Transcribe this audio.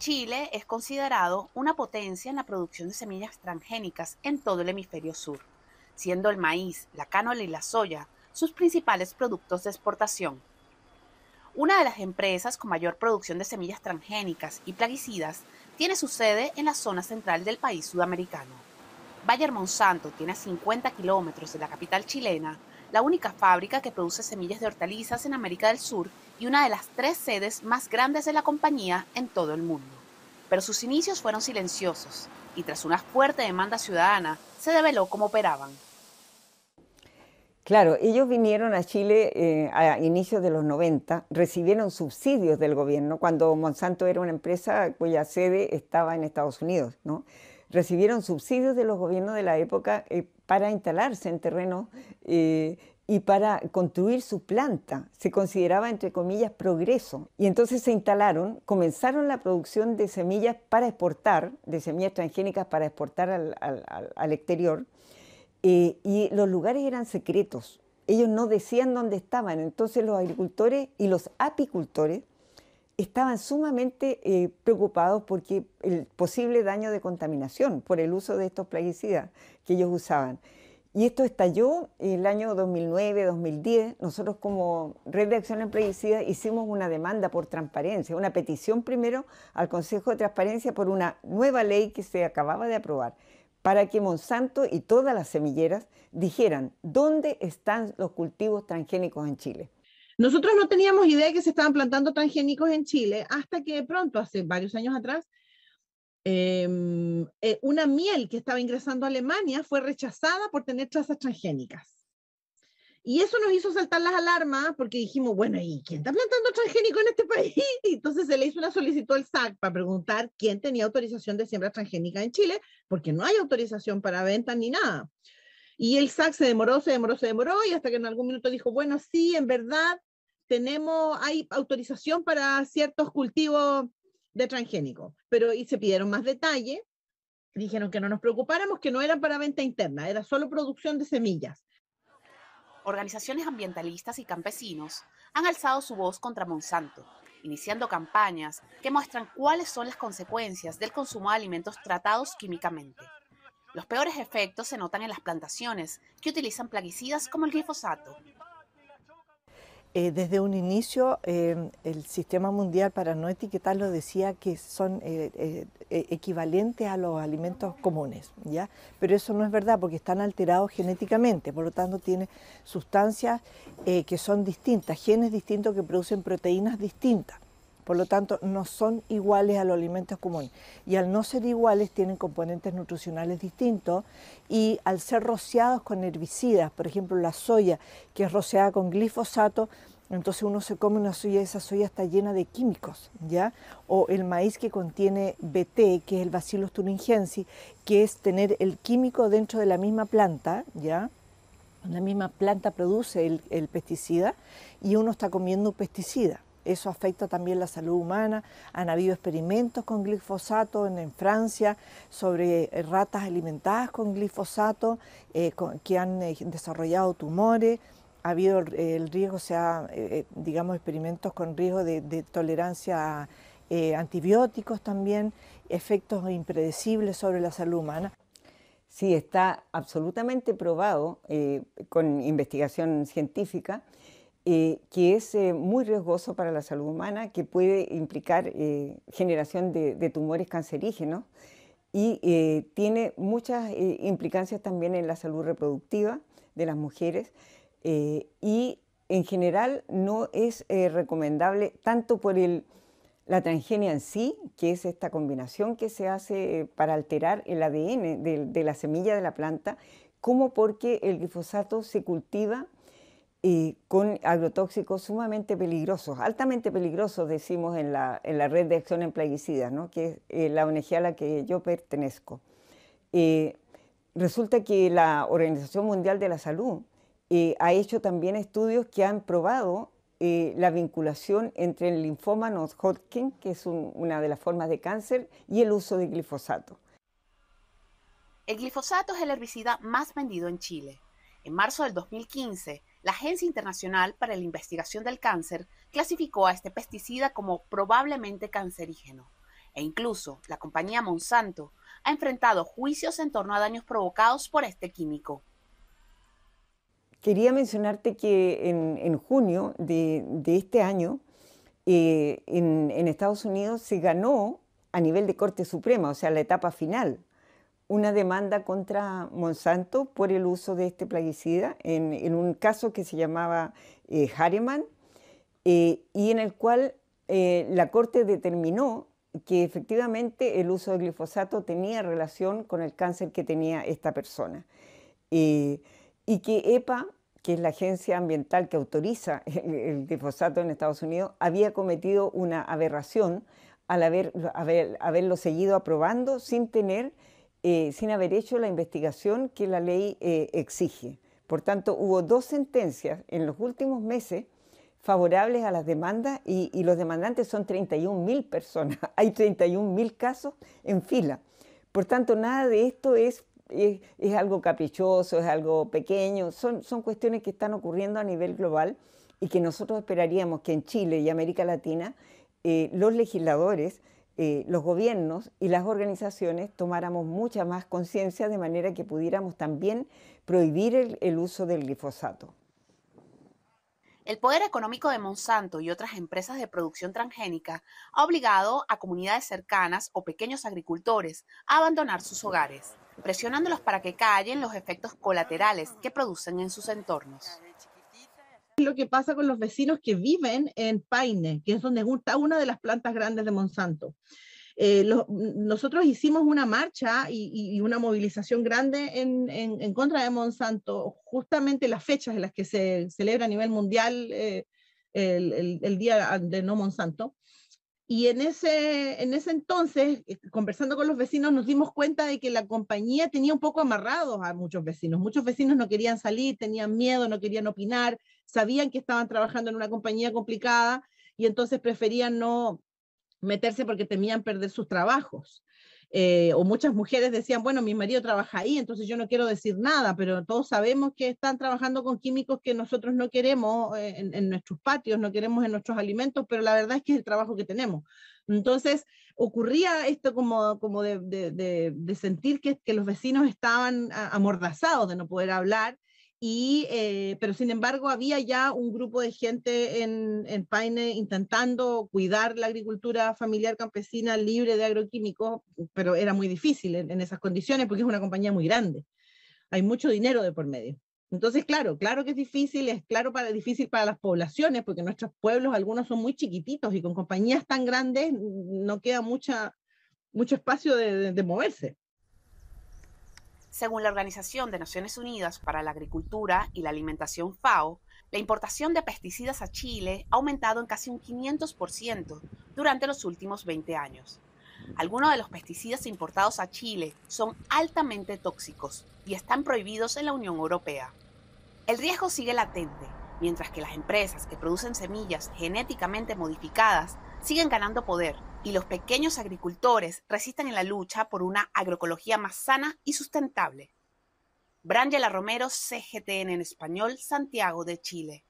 Chile es considerado una potencia en la producción de semillas transgénicas en todo el hemisferio sur, siendo el maíz, la canola y la soya sus principales productos de exportación. Una de las empresas con mayor producción de semillas transgénicas y plaguicidas tiene su sede en la zona central del país sudamericano. Bayer Monsanto tiene 50 kilómetros de la capital chilena la única fábrica que produce semillas de hortalizas en América del Sur y una de las tres sedes más grandes de la compañía en todo el mundo. Pero sus inicios fueron silenciosos y tras una fuerte demanda ciudadana se develó cómo operaban. Claro, ellos vinieron a Chile eh, a inicios de los 90, recibieron subsidios del gobierno cuando Monsanto era una empresa cuya sede estaba en Estados Unidos, ¿no? recibieron subsidios de los gobiernos de la época eh, para instalarse en terreno eh, y para construir su planta. Se consideraba, entre comillas, progreso. Y entonces se instalaron, comenzaron la producción de semillas para exportar, de semillas transgénicas para exportar al, exterior. Eh, y los lugares eran secretos. Ellos no decían dónde estaban. Entonces los agricultores y los apicultores estaban sumamente eh, preocupados porque el posible daño de contaminación por el uso de estos plaguicidas que ellos usaban. Y esto estalló en el año 2009, 2010. Nosotros como Red de Acción en Plaguicidas hicimos una demanda por transparencia, una petición primero al Consejo de Transparencia por una nueva ley que se acababa de aprobar para que Monsanto y todas las semilleras dijeran dónde están los cultivos transgénicos en Chile. Nosotros no teníamos idea de que se estaban plantando transgénicos en Chile hasta que de pronto, hace varios años atrás, em, eh, una miel que estaba ingresando a Alemania fue rechazada por tener trazas transgénicas. Y eso nos hizo saltar las alarmas porque dijimos, bueno, ¿y quién está plantando transgénico en este país? Y entonces se le hizo una solicitud al SAC para preguntar quién tenía autorización de siembra transgénica en Chile, porque no hay autorización para venta ni nada. Y el SAC se demoró, se demoró, se demoró, y hasta que en algún minuto dijo, bueno, sí, en verdad, hay autorización para ciertos cultivos de transgénico, pero y se pidieron más detalle, dijeron que no nos preocupáramos, que no era para venta interna, era solo producción de semillas. Organizaciones ambientalistas y campesinos han alzado su voz contra Monsanto, iniciando campañas que muestran cuáles son las consecuencias del consumo de alimentos tratados químicamente. Los peores efectos se notan en las plantaciones que utilizan plaguicidas como el glifosato, eh, desde un inicio, eh, el sistema mundial, para no etiquetar lo decía que son eh, equivalentes a los alimentos comunes, Pero eso no es verdad porque están alterados genéticamente, por lo tanto, tiene sustancias que son distintas, genes distintos que producen proteínas distintas. Por lo tanto, no son iguales a los alimentos comunes. Y al no ser iguales, tienen componentes nutricionales distintos y al ser rociados con herbicidas, por ejemplo, la soya, que es rociada con glifosato, entonces uno se come una soya, esa soya está llena de químicos, ¿ya? O el maíz que contiene BT, que es el Bacillus thuringiensis, que es tener el químico dentro de la misma planta, ¿ya? La misma planta produce el, el pesticida y uno está comiendo pesticida. Eso afecta también la salud humana. Han habido experimentos con glifosato en, Francia sobre eh, ratas alimentadas con glifosato eh, que han eh, desarrollado tumores. Ha habido el riesgo, o sea, digamos, experimentos con riesgo de, de tolerancia a antibióticos también, efectos impredecibles sobre la salud humana. Sí, está absolutamente probado con investigación científica eh, que es eh, muy riesgoso para la salud humana, que puede implicar eh, generación de, tumores cancerígenos y tiene muchas implicancias también en la salud reproductiva de las mujeres y en general no es recomendable tanto por el, la transgenia en sí, que es esta combinación que se hace para alterar el ADN de la semilla de la planta, como porque el glifosato se cultiva con agrotóxicos sumamente peligrosos, altamente peligrosos, decimos en la, red de acción en plaguicidas, ¿no? que es eh, la ONG a la que yo pertenezco. Eh, resulta que la Organización Mundial de la Salud eh, ha hecho también estudios que han probado la vinculación entre el linfoma Hodgkin, que es una de las formas de cáncer, y el uso de glifosato. El glifosato es el herbicida más vendido en Chile. En marzo del 2015, la Agencia Internacional para la Investigación del Cáncer clasificó a este pesticida como probablemente cancerígeno. E incluso la compañía Monsanto ha enfrentado juicios en torno a daños provocados por este químico. Quería mencionarte que en, junio de, este año, eh, en, en Estados Unidos se ganó a nivel de Corte Suprema, o sea, la etapa final una demanda contra Monsanto por el uso de este plaguicida en, un caso que se llamaba eh, Hareman, eh, y en el cual eh, la Corte determinó que efectivamente el uso de glifosato tenía relación con el cáncer que tenía esta persona y que EPA, que es la agencia ambiental que autoriza el, glifosato en Estados Unidos, había cometido una aberración al haberlo seguido aprobando sin tener eh, sin haber hecho la investigación que la ley eh, exige. Por tanto, hubo dos sentencias en los últimos meses favorables a las demandas y, los demandantes son 31.000 personas. Hay 31.000 casos en fila. Por tanto, nada de esto es, algo caprichoso, es algo pequeño. Son, son cuestiones que están ocurriendo a nivel global y que nosotros esperaríamos que en Chile y América Latina eh, los legisladores eh, los gobiernos y las organizaciones tomáramos mucha más conciencia de manera que pudiéramos también prohibir el, el uso del glifosato. El poder económico de Monsanto y otras empresas de producción transgénica ha obligado a comunidades cercanas o pequeños agricultores a abandonar sus hogares, presionándolos para que callen los efectos colaterales que producen en sus entornos lo que pasa con los vecinos que viven en Paine, que es donde está una de las plantas grandes de Monsanto. Eh, nosotros hicimos una marcha y, una movilización grande en, contra de Monsanto, justamente las fechas en las que se celebra a nivel mundial eh, el, Día de No Monsanto. Y en ese, en ese entonces, eh, conversando con los vecinos, nos dimos cuenta de que la compañía tenía un poco amarrados a muchos vecinos. Muchos vecinos no querían salir, tenían miedo, no querían opinar, sabían que estaban trabajando en una compañía complicada y entonces preferían no meterse porque temían perder sus trabajos. Eh, o muchas mujeres decían, bueno, mi marido trabaja ahí, entonces yo no quiero decir nada, pero todos sabemos que están trabajando con químicos que nosotros no queremos eh, en, nuestros patios, no queremos en nuestros alimentos, pero la verdad es que es el trabajo que tenemos. Entonces, ocurría esto como, como de, de, de sentir que, que, los vecinos estaban amordazados, de no poder hablar eh, pero sin embargo, había ya un grupo de gente en, en, Paine intentando cuidar la agricultura familiar campesina libre de agroquímicos, pero era muy difícil en, esas condiciones porque es una compañía muy grande. Hay mucho dinero de por medio. Entonces, claro, claro que es difícil, es claro para, difícil para las poblaciones, porque nuestros pueblos, algunos son muy chiquititos y con compañías tan grandes no queda mucha, mucho espacio de, de moverse. Según la Organización de Naciones Unidas para la Agricultura y la Alimentación FAO, la importación de pesticidas a Chile ha aumentado en casi un 500% durante los últimos 20 años. Algunos de los pesticidas importados a Chile son altamente tóxicos y están prohibidos en la Unión Europea. El riesgo sigue latente, mientras que las empresas que producen semillas genéticamente modificadas siguen ganando poder y los pequeños agricultores resisten en la lucha por una agroecología más sana y sustentable. Brangela Romero, CGTN en español, Santiago de Chile.